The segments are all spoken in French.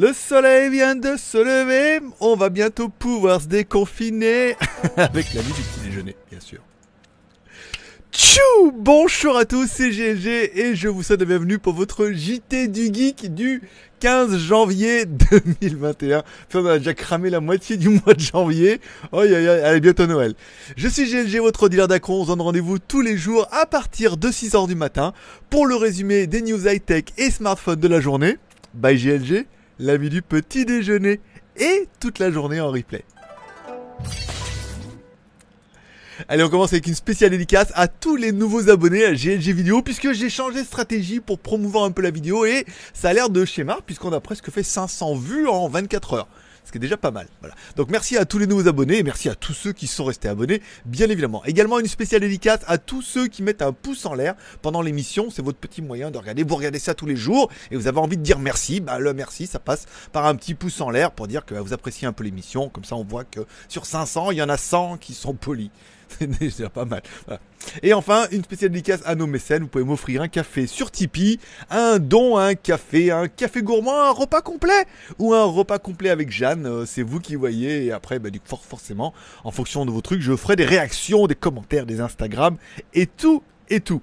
Le soleil vient de se lever, on va bientôt pouvoir se déconfiner avec la vie du petit déjeuner, bien sûr. Tchou Bonjour à tous, c'est GLG et je vous souhaite la bienvenue pour votre JT du Geek du 15 janvier 2021. on a déjà cramé la moitié du mois de janvier. Oh, allez, bientôt Noël. Je suis GLG, votre dealer d'Acron. On donne rendez-vous tous les jours à partir de 6h du matin pour le résumé des news high-tech et smartphones de la journée. Bye GLG l'ami du petit déjeuner et toute la journée en replay. Allez, on commence avec une spéciale dédicace à tous les nouveaux abonnés à GLG Vidéo puisque j'ai changé de stratégie pour promouvoir un peu la vidéo et ça a l'air de schéma puisqu'on a presque fait 500 vues en 24 heures ce qui est déjà pas mal. Voilà. Donc merci à tous les nouveaux abonnés et merci à tous ceux qui sont restés abonnés, bien évidemment. Également une spéciale dédicace à tous ceux qui mettent un pouce en l'air pendant l'émission. C'est votre petit moyen de regarder. Vous regardez ça tous les jours et vous avez envie de dire merci. Bah, le merci, ça passe par un petit pouce en l'air pour dire que vous appréciez un peu l'émission. Comme ça, on voit que sur 500, il y en a 100 qui sont polis. C'est pas mal. Et enfin, une spéciale dédicace à nos mécènes. Vous pouvez m'offrir un café sur Tipeee, un don un café, un café gourmand, un repas complet ou un repas complet avec Jeanne. Euh, c'est vous qui voyez. Et après, bah, du forcément, en fonction de vos trucs, je ferai des réactions, des commentaires, des Instagram et tout et tout.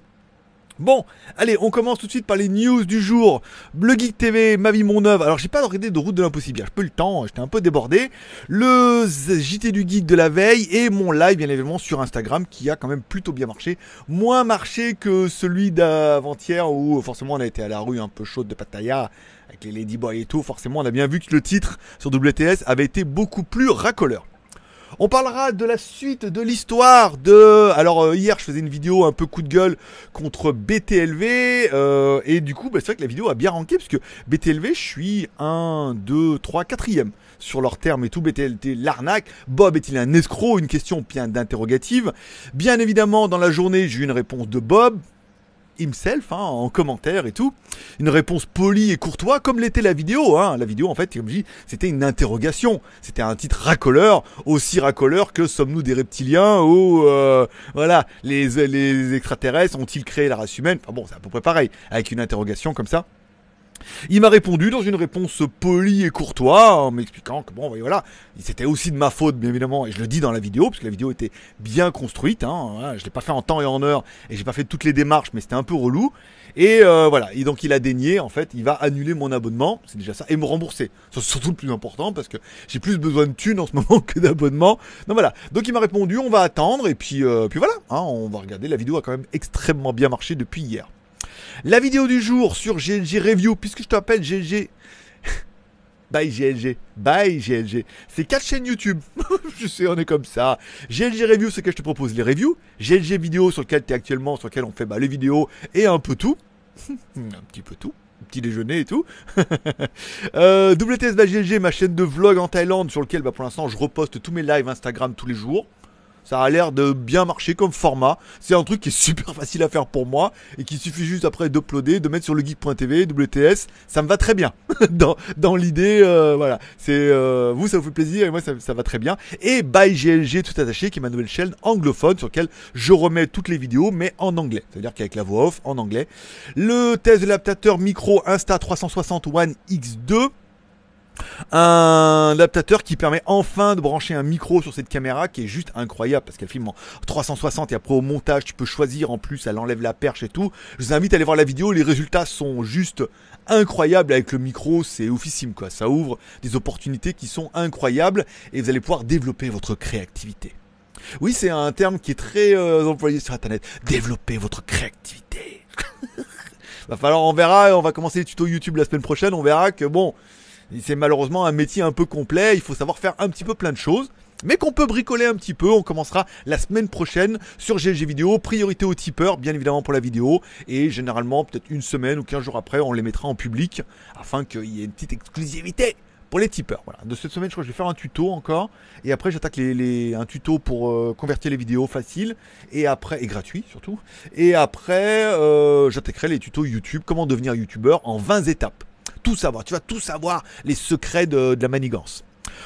Bon, allez, on commence tout de suite par les news du jour. Bleu Geek TV, ma vie, mon œuvre. Alors, j'ai pas regardé de route de l'impossible. J'ai pas eu le temps, j'étais un peu débordé. Le JT du Geek de la veille et mon live, bien évidemment, sur Instagram qui a quand même plutôt bien marché. Moins marché que celui d'avant-hier où forcément on a été à la rue un peu chaude de Pattaya avec les Ladyboys et tout. Forcément, on a bien vu que le titre sur WTS avait été beaucoup plus racoleur. On parlera de la suite de l'histoire de... Alors euh, hier je faisais une vidéo un peu coup de gueule contre BTLV euh, et du coup bah, c'est vrai que la vidéo a bien ranké parce que BTLV je suis 1, 2, 3, 4 e sur leur terme et tout. BTLT l'arnaque. Bob est-il un escroc Une question bien d'interrogative. Bien évidemment dans la journée j'ai eu une réponse de Bob himself hein, en commentaire et tout. Une réponse polie et courtois, comme l'était la vidéo. Hein. La vidéo en fait, comme je dis, c'était une interrogation. C'était un titre racoleur, aussi racoleur que sommes-nous des reptiliens ou euh, voilà les, les extraterrestres ont-ils créé la race humaine Enfin bon, c'est à peu près pareil avec une interrogation comme ça. Il m'a répondu dans une réponse polie et courtoise en m'expliquant que bon, voilà, c'était aussi de ma faute bien évidemment, et je le dis dans la vidéo, parce que la vidéo était bien construite, hein, je l'ai pas fait en temps et en heure, et j'ai pas fait toutes les démarches, mais c'était un peu relou. Et euh, voilà, et donc il a daigné, en fait, il va annuler mon abonnement, c'est déjà ça, et me rembourser. C'est surtout le plus important parce que j'ai plus besoin de thunes en ce moment que d'abonnement. Donc voilà, donc il m'a répondu, on va attendre, et puis, euh, puis voilà, hein, on va regarder, la vidéo a quand même extrêmement bien marché depuis hier. La vidéo du jour sur GLG Review, puisque je t'appelle GLG. Bye GLG, bye GLG. C'est quatre chaînes YouTube. je sais, on est comme ça. GLG Review, c'est que je te propose les reviews. GLG Vidéo, sur lequel tu es actuellement, sur lequel on fait bah, les vidéos et un peu tout. un petit peu tout petit déjeuner et tout. euh, WTS ma chaîne de vlog en Thaïlande sur lequel bah, pour l'instant je reposte tous mes lives Instagram tous les jours. Ça a l'air de bien marcher comme format. C'est un truc qui est super facile à faire pour moi et qui suffit juste après d'uploader, de mettre sur le geek.tv, WTS. Ça me va très bien. dans, l'idée, euh, voilà. C'est euh, vous, ça vous fait plaisir et moi, ça, ça va très bien. Et by GLG tout attaché, qui est ma nouvelle chaîne anglophone sur laquelle je remets toutes les vidéos, mais en anglais. C'est-à-dire qu'avec la voix off en anglais. Le test de l'adaptateur micro Insta 360 One X2. Un adaptateur qui permet enfin de brancher un micro sur cette caméra qui est juste incroyable parce qu'elle filme en 360 et après au montage tu peux choisir en plus, elle enlève la perche et tout. Je vous invite à aller voir la vidéo, les résultats sont juste incroyables avec le micro, c'est oufissime quoi. Ça ouvre des opportunités qui sont incroyables et vous allez pouvoir développer votre créativité. Oui, c'est un terme qui est très euh, employé sur internet. Développer votre créativité. Va falloir, on verra, on va commencer les tutos YouTube la semaine prochaine, on verra que bon, c'est malheureusement un métier un peu complet, il faut savoir faire un petit peu plein de choses mais qu'on peut bricoler un petit peu. On commencera la semaine prochaine sur GLG Vidéo, priorité aux tipeurs, bien évidemment pour la vidéo, et généralement peut-être une semaine ou 15 jours après, on les mettra en public afin qu'il y ait une petite exclusivité. Pour les tipeurs, voilà. De cette semaine, je crois que je vais faire un tuto encore. Et après, j'attaque les, les, un tuto pour euh, convertir les vidéos faciles. Et après, et gratuit surtout. Et après, euh, j'attaquerai les tutos YouTube, comment devenir youtubeur en 20 étapes tout savoir. Tu vas tout savoir les secrets de, la manigance.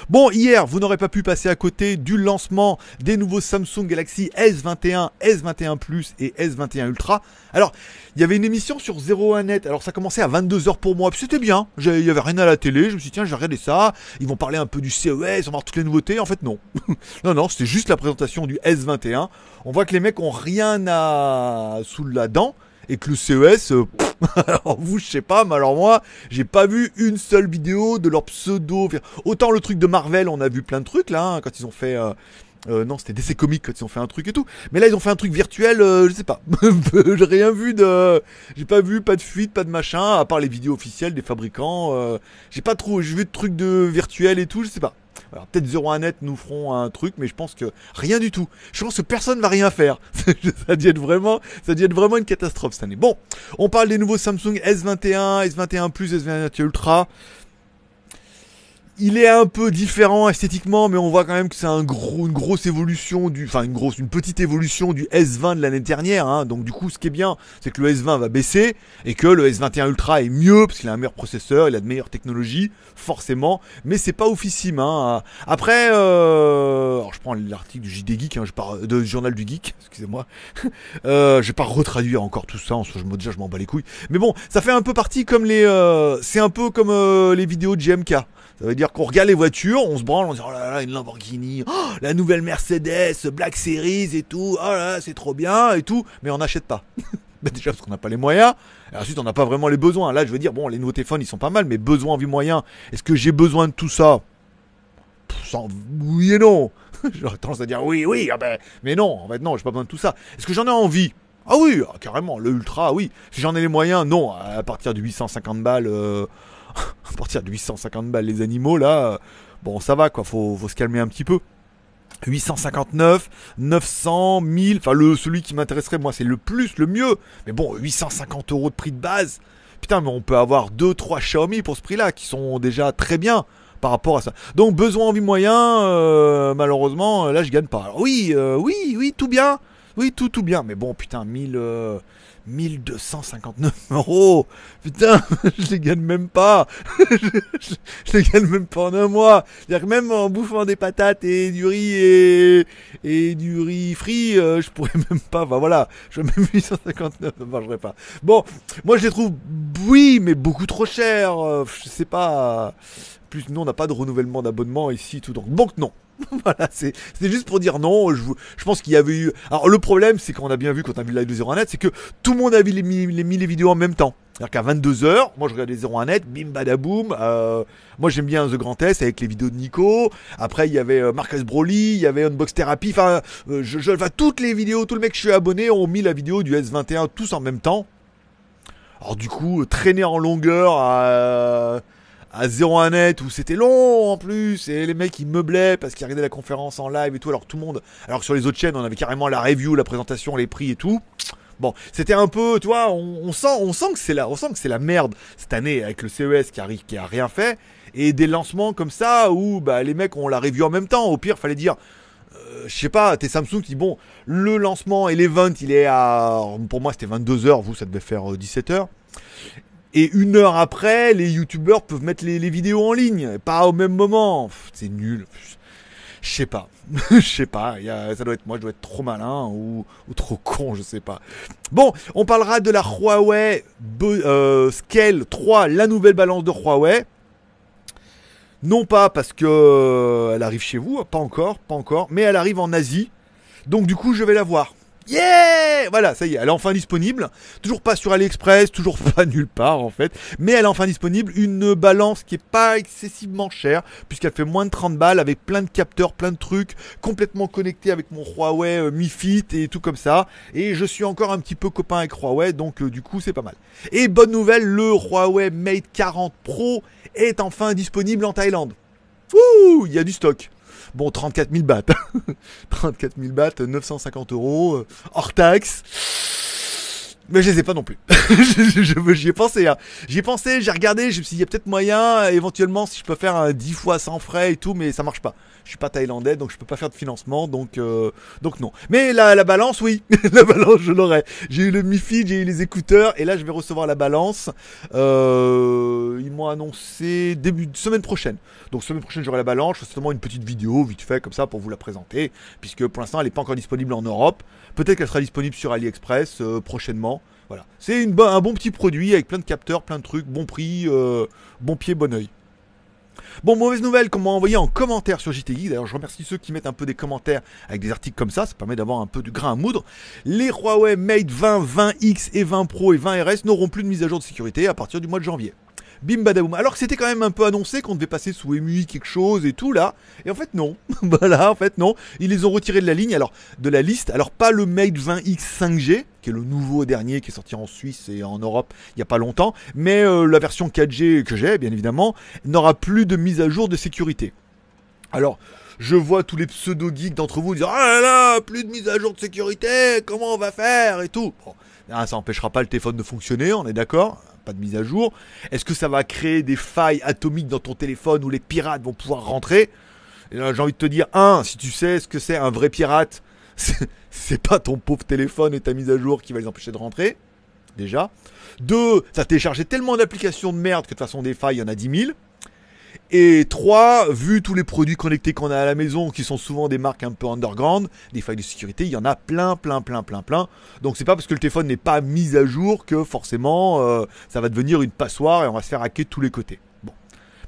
Bon, hier, vous n'aurez pas pu passer à côté du lancement des nouveaux Samsung Galaxy S21, S21 Plus et S21 Ultra. Alors, il y avait une émission sur 01net, alors ça commençait à 22h pour moi, puis c'était bien, il n'y avait rien à la télé, je me suis dit tiens, j'ai regardé ça, ils vont parler un peu du CES, on va voir toutes les nouveautés, en fait non. non, non, c'était juste la présentation du S21. On voit que les mecs ont rien à... sous la dent, et que le CES, euh, alors vous, je sais pas, mais alors moi, j'ai pas vu une seule vidéo de leur pseudo. Autant le truc de Marvel, on a vu plein de trucs là, hein, quand ils ont fait. Euh, euh, non, c'était DC comiques quand ils ont fait un truc et tout. Mais là, ils ont fait un truc virtuel, je sais pas. j'ai rien vu de. J'ai pas vu, pas de fuite, pas de machin, à part les vidéos officielles des fabricants. j'ai pas trop. J'ai vu de trucs de virtuel et tout, je sais pas. Alors peut-être 01net nous feront un truc, mais je pense que rien du tout. Je pense que personne ne va rien faire. ça doit être vraiment, ça vraiment une catastrophe cette année. Bon, on parle des nouveaux Samsung S21, S21 Plus, S21 Ultra il est un peu différent esthétiquement, mais on voit quand même que c'est un gros, une grosse évolution du, enfin une grosse, une petite évolution du S20 de l'année dernière. Hein. Donc du coup, ce qui est bien, c'est que le S20 va baisser et que le S21 Ultra est mieux parce qu'il a un meilleur processeur, il a de meilleures technologies, forcément. Mais c'est pas oufissime. Hein. Après, euh, alors je prends l'article du JD Geek, hein, je de Journal du Geek, excusez-moi. euh, je vais pas retraduire encore tout ça. En je, déjà, je m'en bats les couilles. Mais bon, ça fait un peu partie comme les, euh, c'est un peu comme euh, les vidéos de GMK. Ça veut dire qu'on regarde les voitures, on se branle, on se dit oh là là, une Lamborghini, oh, la nouvelle Mercedes, Black Series et tout, oh là là, c'est trop bien et tout, mais on n'achète pas. Bah, déjà parce qu'on n'a pas les moyens, et ensuite on n'a pas vraiment les besoins. Là, je veux dire, bon, les nouveaux téléphones, ils sont pas mal, mais besoin vie moyen, est-ce que j'ai besoin de tout ça sans... Oui et non. J'aurais tendance à dire oui, oui, ah ben, mais non, en fait, non, j'ai pas besoin de tout ça. Est-ce que j'en ai envie ah oui, ah, carrément, le ultra, oui. Si j'en ai les moyens, non. À partir du 850 balles, euh, à partir de 850 balles les animaux là, euh, bon ça va quoi, faut, faut se calmer un petit peu. 859, 900, 1000, enfin le celui qui m'intéresserait moi c'est le plus, le mieux. Mais bon, 850 euros de prix de base. Putain, mais on peut avoir 2 3 Xiaomi pour ce prix-là qui sont déjà très bien par rapport à ça. Donc besoin en vie moyen euh, malheureusement là je gagne pas. oui, euh, oui, oui, tout bien. Oui, tout, tout bien. Mais bon, putain, 1000, 1259 euh, euros. Putain, je les gagne même pas. je, les gagne même pas en un mois. C'est-à-dire que même en bouffant des patates et du riz et, et du riz frit, euh, je pourrais même pas. Enfin voilà, je même 859, ça ne pas. Bon, moi je les trouve, oui, mais beaucoup trop chers, euh, je sais pas plus nous on n'a pas de renouvellement d'abonnement ici tout donc que non voilà c'est juste pour dire non je, je pense qu'il y avait eu alors le problème c'est qu'on a bien vu quand on a vu live de 01net c'est que tout le monde a vu les, les, vidéos en même temps c'est-à-dire qu'à 22h, moi je regarde les 01net, bim badaboum. Euh, moi j'aime bien The Grand S avec les vidéos de Nico. Après il y avait euh, Marcus Broly, il y avait Unbox Therapy. Enfin, euh, je, je, enfin, toutes les vidéos, tout le mec que je suis abonné ont mis la vidéo du S21 tous en même temps. Alors du coup, traîner en longueur à à 01 net où c'était long en plus et les mecs ils meublaient parce qu'ils regardaient la conférence en live et tout alors tout le monde alors que sur les autres chaînes on avait carrément la review, la présentation, les prix et tout. Bon, c'était un peu, tu vois, on, sent, on sent que c'est la, on sent que c'est la merde cette année avec le CES qui arrive, qui a rien fait et des lancements comme ça où bah les mecs ont la review en même temps. Au pire, fallait dire euh, je sais pas, t'es Samsung qui, bon, le lancement et les ventes il est à. Pour moi, c'était 22h, vous, ça devait faire 17h. Euh, et une heure après, les youtubeurs peuvent mettre les, vidéos en ligne, pas au même moment. C'est nul. Je sais pas. Je sais pas. ça doit être moi, je dois être trop malin ou, trop con, je sais pas. Bon, on parlera de la Huawei euh, Scale 3, la nouvelle balance de Huawei. Non pas parce que euh, elle arrive chez vous, pas encore, pas encore, mais elle arrive en Asie. Donc du coup, je vais la voir. Yeah Voilà, ça y est, elle est enfin disponible. Toujours pas sur AliExpress, toujours pas nulle part en fait. Mais elle est enfin disponible. Une balance qui est pas excessivement chère, puisqu'elle fait moins de 30 balles avec plein de capteurs, plein de trucs, complètement connecté avec mon Huawei euh, Mi Fit et tout comme ça. Et je suis encore un petit peu copain avec Huawei, donc euh, du coup c'est pas mal. Et bonne nouvelle, le Huawei Mate 40 Pro est enfin disponible en Thaïlande. Fou, il y a du stock. Bon, 34 000 bahts. 34 000 bahts, 950 euros, euh, hors taxe. Mais je les ai pas non plus. j'y ai pensé. Hein. J'y ai pensé, j'ai regardé, je me suis il y a peut-être moyen, euh, éventuellement, si je peux faire Un 10 fois sans frais et tout, mais ça marche pas. Je suis pas thaïlandais, donc je peux pas faire de financement, donc, euh, donc non. Mais la, balance, oui. la balance, je l'aurai. J'ai eu le MIFI, j'ai eu les écouteurs, et là, je vais recevoir la balance. Euh, ils m'ont annoncé début de semaine prochaine. Donc, semaine prochaine, j'aurai la balance. Je fais seulement une petite vidéo, vite fait, comme ça, pour vous la présenter, puisque pour l'instant, elle est pas encore disponible en Europe. Peut-être qu'elle sera disponible sur AliExpress prochainement. Voilà. C'est un bon petit produit avec plein de capteurs, plein de trucs, bon prix, euh, bon pied, bon oeil. Bon, mauvaise nouvelle qu'on m'a envoyé en commentaire sur JTI. D'ailleurs, je remercie ceux qui mettent un peu des commentaires avec des articles comme ça. Ça permet d'avoir un peu du grain à moudre. Les Huawei Mate 20, 20X et 20 Pro et 20 RS n'auront plus de mise à jour de sécurité à partir du mois de janvier bim badaboum. Alors que c'était quand même un peu annoncé qu'on devait passer sous MUI quelque chose et tout là. Et en fait non. voilà, en fait non. Ils les ont retirés de la ligne, alors de la liste. Alors pas le Mate 20X 5G, qui est le nouveau dernier qui est sorti en Suisse et en Europe il n'y a pas longtemps, mais euh, la version 4G que j'ai, bien évidemment, n'aura plus de mise à jour de sécurité. Alors, je vois tous les pseudo-geeks d'entre vous dire Ah là là, plus de mise à jour de sécurité, comment on va faire et tout. Bon, hein, ça n'empêchera pas le téléphone de fonctionner, on est d'accord pas de mise à jour Est-ce que ça va créer des failles atomiques dans ton téléphone où les pirates vont pouvoir rentrer J'ai envie de te dire, un, si tu sais ce que c'est un vrai pirate, c'est pas ton pauvre téléphone et ta mise à jour qui va les empêcher de rentrer. Déjà. Deux, ça chargé tellement d'applications de merde que de toute façon des failles, il y en a 10 000. Et trois, vu tous les produits connectés qu'on a à la maison, qui sont souvent des marques un peu underground, des failles de sécurité, il y en a plein, plein, plein, plein, plein. Donc c'est pas parce que le téléphone n'est pas mis à jour que forcément euh, ça va devenir une passoire et on va se faire hacker de tous les côtés.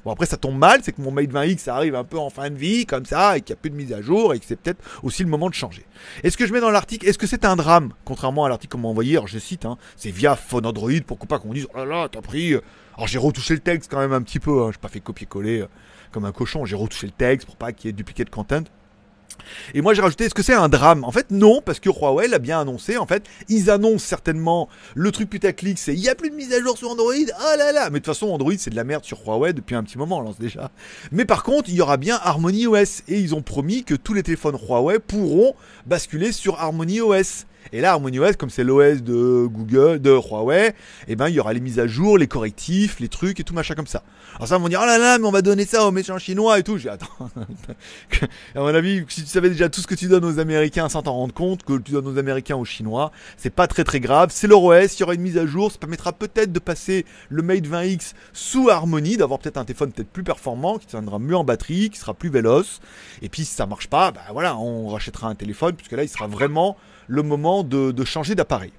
Bon, après, ça tombe mal, c'est que mon Mate 20X arrive un peu en fin de vie, comme ça, et qu'il n'y a plus de mise à jour, et que c'est peut-être aussi le moment de changer. Est-ce que je mets dans l'article, est-ce que c'est un drame Contrairement à l'article qu'on m'a envoyé, alors je cite, hein, c'est via Phone Android, pourquoi pas qu'on dise, oh là là, t'as pris. Euh, alors j'ai retouché le texte quand même un petit peu, hein, j'ai pas fait copier-coller euh, comme un cochon, j'ai retouché le texte pour pas qu'il y ait dupliqué de content. Et moi j'ai rajouté est-ce que c'est un drame En fait non parce que Huawei l'a bien annoncé en fait, ils annoncent certainement le truc putaclic c'est il y a plus de mise à jour sur Android. oh là là, mais de toute façon Android c'est de la merde sur Huawei depuis un petit moment, on lance déjà. Mais par contre, il y aura bien Harmony OS et ils ont promis que tous les téléphones Huawei pourront basculer sur Harmony OS. Et là, OS, comme c'est l'OS de Google, de Huawei, eh ben, il y aura les mises à jour, les correctifs, les trucs et tout machin comme ça. Alors ça, ils vont dire, oh là là, mais on va donner ça aux méchants chinois et tout. J'ai attends. à mon avis, si tu savais déjà tout ce que tu donnes aux Américains sans t'en rendre compte, que tu donnes aux Américains aux Chinois, c'est pas très très grave. C'est leur OS, il y aura une mise à jour, ça permettra peut-être de passer le Mate 20X sous Harmony, d'avoir peut-être un téléphone peut-être plus performant, qui tiendra mieux en batterie, qui sera plus véloce. Et puis si ça marche pas, bah voilà, on rachètera un téléphone, puisque là, il sera vraiment le moment de, changer d'appareil.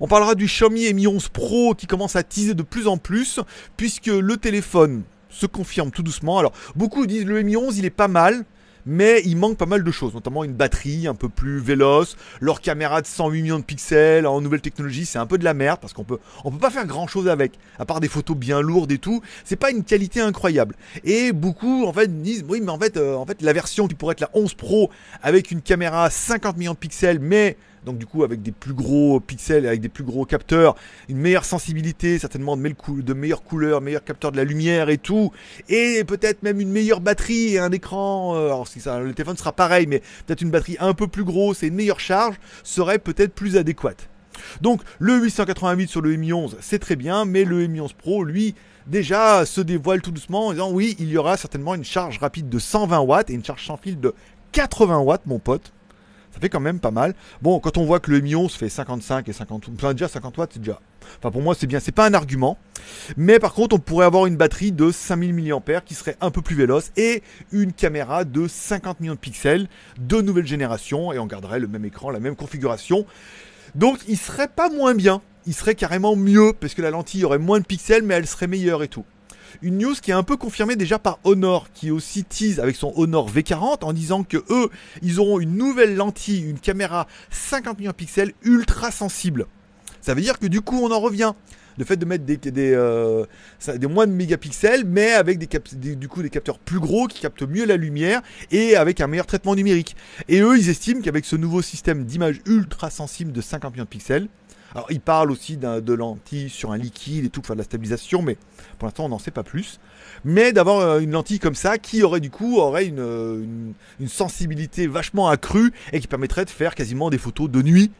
On parlera du Xiaomi Mi 11 Pro qui commence à teaser de plus en plus, puisque le téléphone se confirme tout doucement. Alors, beaucoup disent le Mi 11, il est pas mal mais il manque pas mal de choses, notamment une batterie un peu plus véloce, leur caméra de 108 millions de pixels en nouvelle technologie, c'est un peu de la merde parce qu'on peut on peut pas faire grand chose avec, à part des photos bien lourdes et tout, c'est pas une qualité incroyable. Et beaucoup en fait disent oui mais en fait euh, en fait la version qui pourrait être la 11 Pro avec une caméra 50 millions de pixels mais donc du coup avec des plus gros pixels et avec des plus gros capteurs, une meilleure sensibilité, certainement de, meilleures couleurs, meilleurs capteurs de la lumière et tout, et peut-être même une meilleure batterie et un écran, euh, alors si ça, le téléphone sera pareil, mais peut-être une batterie un peu plus grosse et une meilleure charge serait peut-être plus adéquate. Donc le 888 sur le Mi 11 c'est très bien, mais le Mi 11 Pro lui déjà se dévoile tout doucement en disant oui il y aura certainement une charge rapide de 120 watts et une charge sans fil de 80 watts mon pote. Ça fait quand même pas mal. Bon, quand on voit que le Mion se fait 55 et 50 enfin déjà 50 watts, c'est déjà. Enfin pour moi c'est bien, c'est pas un argument. Mais par contre on pourrait avoir une batterie de 5000 mAh qui serait un peu plus véloce et une caméra de 50 millions de pixels de nouvelle génération et on garderait le même écran, la même configuration. Donc il serait pas moins bien, il serait carrément mieux parce que la lentille aurait moins de pixels mais elle serait meilleure et tout. Une news qui est un peu confirmée déjà par Honor, qui aussi tease avec son Honor V40 en disant que eux, ils auront une nouvelle lentille, une caméra 50 millions de pixels ultra sensible. Ça veut dire que du coup, on en revient. Le fait de mettre des, euh, moins de mégapixels, mais avec des, du coup, des capteurs plus gros qui captent mieux la lumière et avec un meilleur traitement numérique. Et eux, ils estiment qu'avec ce nouveau système d'image ultra sensible de 50 millions de pixels, alors, il parle aussi de lentilles sur un liquide et tout, pour faire de la stabilisation, mais pour l'instant, on n'en sait pas plus. Mais d'avoir euh, une lentille comme ça, qui aurait du coup aurait euh, une, sensibilité vachement accrue et qui permettrait de faire quasiment des photos de nuit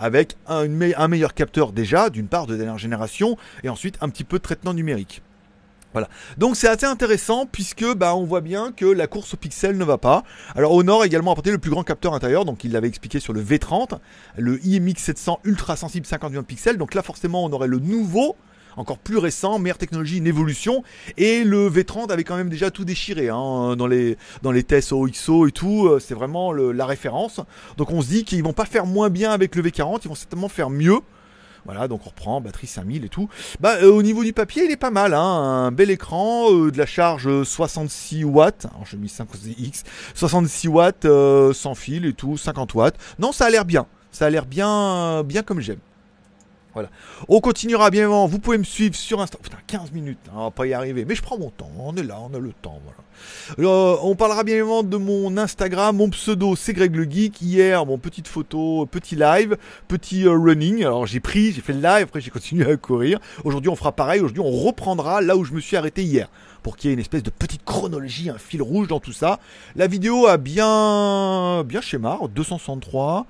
avec un meilleur capteur déjà, d'une part de dernière génération, et ensuite un petit peu de traitement numérique. Donc c'est assez intéressant puisque bah, on voit bien que la course au pixel ne va pas. Alors Honor a également apporté le plus grand capteur intérieur, donc il l'avait expliqué sur le V30, le IMX700 ultra sensible 51 pixels. Donc là forcément on aurait le nouveau encore plus récent, meilleure technologie, une évolution. Et le V30 avait quand même déjà tout déchiré hein, dans, les, dans les tests OXO et tout. Euh, c'est vraiment la référence. Donc on se dit qu'ils vont pas faire moins bien avec le V40, ils vont certainement faire mieux. Voilà, donc on reprend, batterie 5000 et tout. Bah, euh, au niveau du papier, il est pas mal, hein. Un bel écran, euh, de la charge 66 euh, watts. Alors, j'ai mis 5 x 66 watts, sans fil et tout, 50 watts. Non, ça a l'air bien. Ça a l'air bien, bien comme j'aime. On continuera bien avant. Vous pouvez me suivre sur Instagram Putain, 15 minutes. Hein, on va pas y arriver. Mais je prends mon temps. On est là, on a le temps. Euh, on parlera bien évidemment de mon Instagram, mon pseudo c'est Greg le Geek. Hier, mon petite photo, petit live, petit euh, running. Alors j'ai pris, j'ai fait le live, après j'ai continué à courir. Aujourd'hui on fera pareil, aujourd'hui on reprendra là où je me suis arrêté hier. Pour qu'il y ait une espèce de petite chronologie, un fil rouge dans tout ça. La vidéo a bien, bien schéma, 263.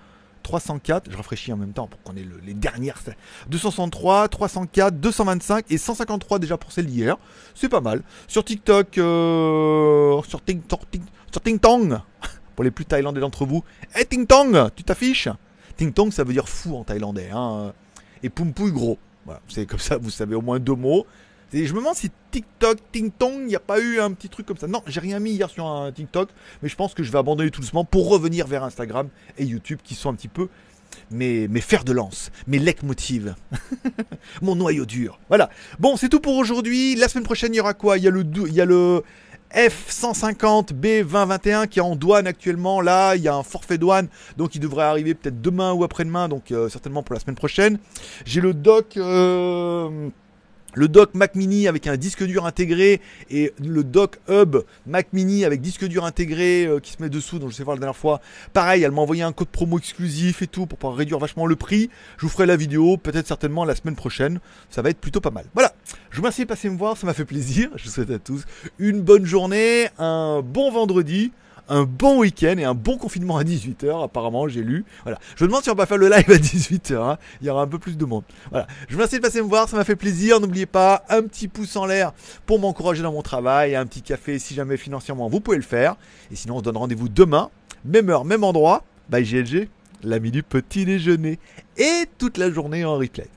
304, je rafraîchis en même temps pour qu'on ait les dernières. 263, 304, 225 et 153 déjà pour celle d'hier. C'est pas mal. Sur TikTok, euh, sur Ting Tong, pour les plus thaïlandais d'entre vous. Eh Ting Tong, tu t'affiches Ting Tong, ça veut dire fou en thaïlandais. Hein. Et Pumpui gros. Voilà, c'est comme ça, vous savez au moins deux mots. Et je me demande si TikTok, Ting Tong, il n'y a pas eu un petit truc comme ça. Non, j'ai rien mis hier sur un TikTok, mais je pense que je vais abandonner tout doucement pour revenir vers Instagram et YouTube qui sont un petit peu mes, fers de lance, mes leitmotivs, mon noyau dur. Voilà. Bon, c'est tout pour aujourd'hui. La semaine prochaine, il y aura quoi Il y a le. Il le F150B2021 qui est en douane actuellement. Là, il y a un forfait douane, donc il devrait arriver peut-être demain ou après-demain, donc euh, certainement pour la semaine prochaine. J'ai le doc. Euh, le dock Mac Mini avec un disque dur intégré et le dock Hub Mac Mini avec disque dur intégré euh, qui se met dessous, dont je sais voir la dernière fois. Pareil, elle m'a envoyé un code promo exclusif et tout pour pouvoir réduire vachement le prix. Je vous ferai la vidéo, peut-être certainement la semaine prochaine. Ça va être plutôt pas mal. Voilà, je vous remercie de passer me voir, ça m'a fait plaisir. Je vous souhaite à tous une bonne journée, un bon vendredi un bon week-end et un bon confinement à 18h, apparemment, j'ai lu. Voilà. Je me demande si on va pas faire le live à 18h, hein. il y aura un peu plus de monde. Voilà. Je vous remercie de passer me voir, ça m'a fait plaisir. N'oubliez pas, un petit pouce en l'air pour m'encourager dans mon travail, un petit café si jamais financièrement vous pouvez le faire. Et sinon, on se donne rendez-vous demain, même heure, même endroit, Bye GLG, la minute petit déjeuner, et toute la journée en replay.